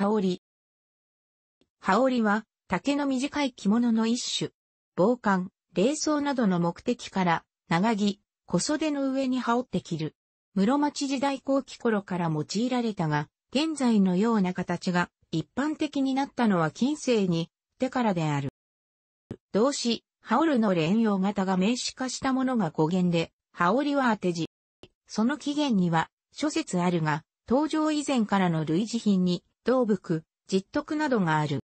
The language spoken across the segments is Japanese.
羽織。羽織は、竹の短い着物の一種。防寒、冷装などの目的から、長着、小袖の上に羽織って着る。室町時代後期頃から用いられたが、現在のような形が一般的になったのは近世に、てからである。動詞、羽織の連用型が名詞化したものが語源で、羽織は当て字。その起源には、諸説あるが、登場以前からの類似品に、動物、実徳などがある。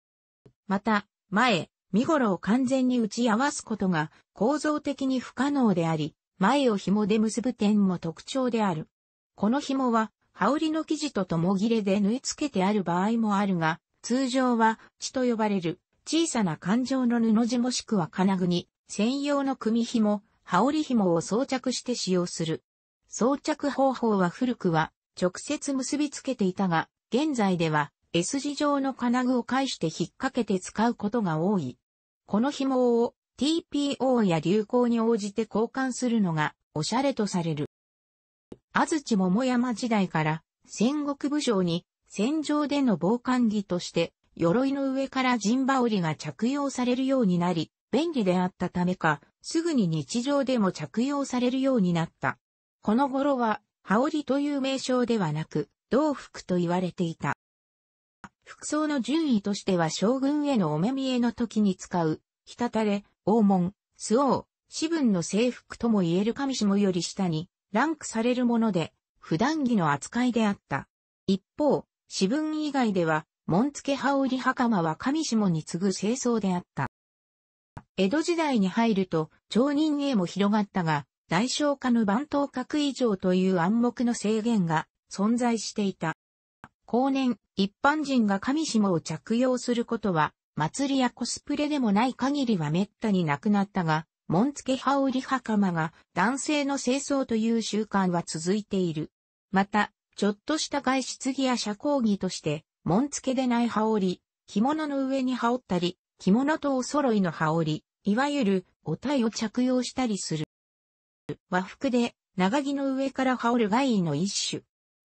また、前、身頃を完全に打ち合わすことが構造的に不可能であり、前を紐で結ぶ点も特徴である。この紐は、羽織の生地と共切れで縫い付けてある場合もあるが、通常は、血と呼ばれる、小さな環状の布地もしくは金具に、専用の組紐、羽織紐を装着して使用する。装着方法は古くは、直接結び付けていたが、現在では、S 字状の金具を介して引っ掛けて使うことが多い。この紐を TPO や流行に応じて交換するのがおしゃれとされる。安土桃山時代から戦国武将に戦場での防寒着として鎧の上から陣羽織が着用されるようになり、便利であったためか、すぐに日常でも着用されるようになった。この頃は、羽織という名称ではなく、道服と言われていた。服装の順位としては将軍へのお目見えの時に使う、ひたたれ、黄門、巣王、四分の制服とも言える上下より下に、ランクされるもので、普段着の扱いであった。一方、四分以外では、門付羽織袴は上下に次ぐ清掃であった。江戸時代に入ると、町人へも広がったが、大小家の番頭閣以上という暗黙の制限が存在していた。後年、一般人が神下を着用することは、祭りやコスプレでもない限りは滅多になくなったが、紋付羽織袴が男性の清掃という習慣は続いている。また、ちょっとした外出着や社交着として、紋付でない羽織、着物の上に羽織ったり、着物とお揃いの羽織、いわゆる、お体を着用したりする。和服で、長着の上から羽織る外衣の一種。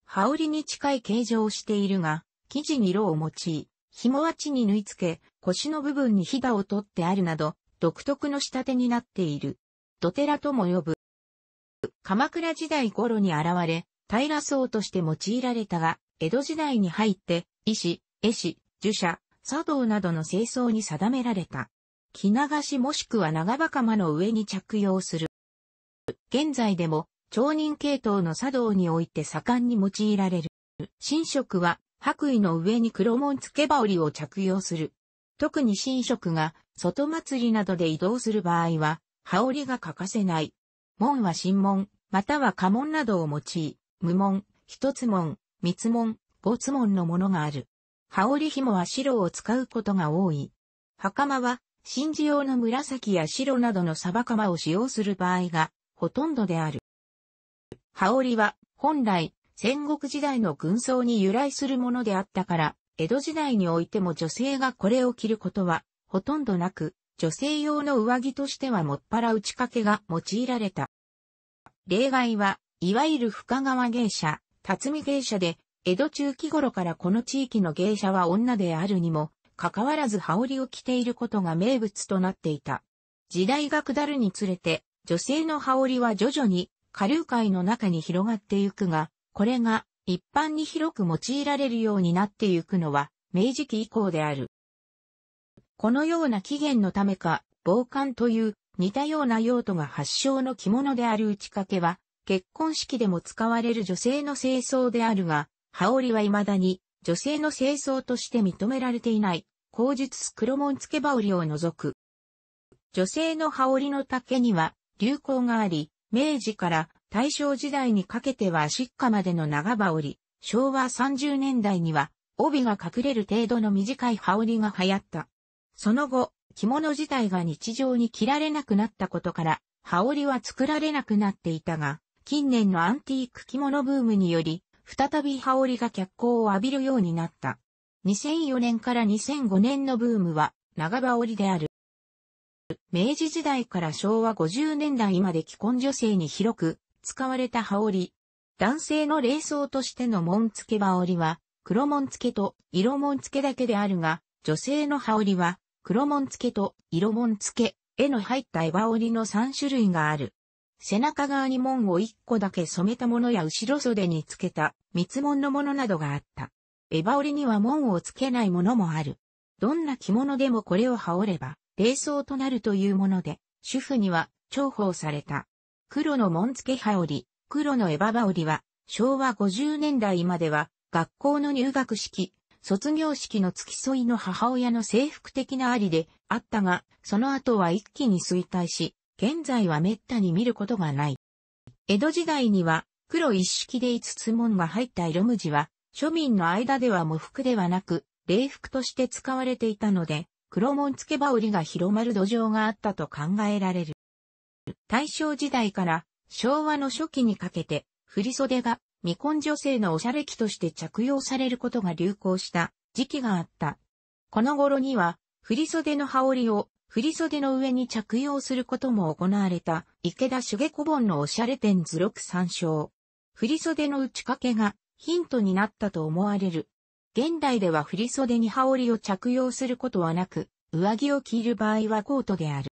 羽織に近い形状をしているが、生地に色を用い、紐は地に縫い付け、腰の部分にひだを取ってあるなど、独特の仕立てになっている。土寺とも呼ぶ。鎌倉時代頃に現れ、平僧として用いられたが、江戸時代に入って、医師、絵師、儒者、茶道などの清掃に定められた。着流しもしくは長袴の上に着用する。現在でも、町人系統の茶道において盛んに用いられる。新職は白衣の上に黒門付け羽織を着用する。特に神職が外祭りなどで移動する場合は、羽織が欠かせない。門は神門、または家門などを用い、無門、一つ門、三つ門、五つ門のものがある。羽織紐は白を使うことが多い。袴は、神事用の紫や白などのサバカマを使用する場合が、ほとんどである。羽織は、本来、戦国時代の軍装に由来するものであったから、江戸時代においても女性がこれを着ることは、ほとんどなく、女性用の上着としてはもっぱら打ち掛けが用いられた。例外は、いわゆる深川芸者、辰巳芸者で、江戸中期頃からこの地域の芸者は女であるにも、かかわらず羽織を着ていることが名物となっていた。時代が下るにつれて、女性の羽織は徐々に、下流界の中に広がってゆくが、これが一般に広く用いられるようになってゆくのは明治期以降である。このような起源のためか、防寒という似たような用途が発祥の着物である打ち掛けは、結婚式でも使われる女性の清掃であるが、羽織は未だに女性の清掃として認められていない、口述スクロモン付け羽織を除く。女性の羽織の竹には流行があり、明治から大正時代にかけては湿下までの長羽織、昭和30年代には帯が隠れる程度の短い羽織が流行った。その後、着物自体が日常に着られなくなったことから、羽織は作られなくなっていたが、近年のアンティーク着物ブームにより、再び羽織が脚光を浴びるようになった。2004年から2005年のブームは、長羽織である。明治時代から昭和50年代まで既婚女性に広く使われた羽織。男性の霊装としての紋付け羽織は、黒紋付けと色紋付けだけであるが、女性の羽織は、黒紋付けと色紋付け、絵の入った絵羽織の3種類がある。背中側に紋を1個だけ染めたものや後ろ袖につけた三つ紋のものなどがあった。絵羽織には紋をつけないものもある。どんな着物でもこれを羽織れば、霊装となるというもので、主婦には重宝された。黒の紋付羽織、黒のエババ織は、昭和50年代までは、学校の入学式、卒業式の付き添いの母親の制服的なありであったが、その後は一気に衰退し、現在は滅多に見ることがない。江戸時代には、黒一式で五つ門が入った色無地は、庶民の間では模服ではなく、礼服として使われていたので、黒門付け羽織が広まる土壌があったと考えられる。大正時代から昭和の初期にかけて、振袖が未婚女性のおしゃれ着として着用されることが流行した時期があった。この頃には、振袖の羽織を振袖の上に着用することも行われた池田茂小本のおしゃれ店図録参照。振袖の打ち掛けがヒントになったと思われる。現代では振袖に羽織を着用することはなく、上着を着る場合はコートである。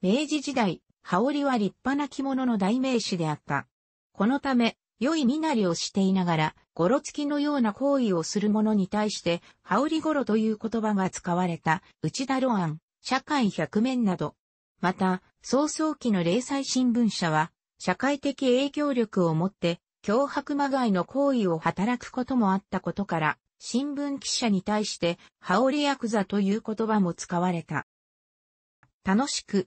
明治時代、羽織は立派な着物の代名詞であった。このため、良い身なりをしていながら、ごろつきのような行為をする者に対して、羽織ごろという言葉が使われた、内田露案、社会百面など。また、早々期の零細新聞社は、社会的影響力を持って、脅迫まがいの行為を働くこともあったことから、新聞記者に対して、羽織ヤクザという言葉も使われた。楽しく、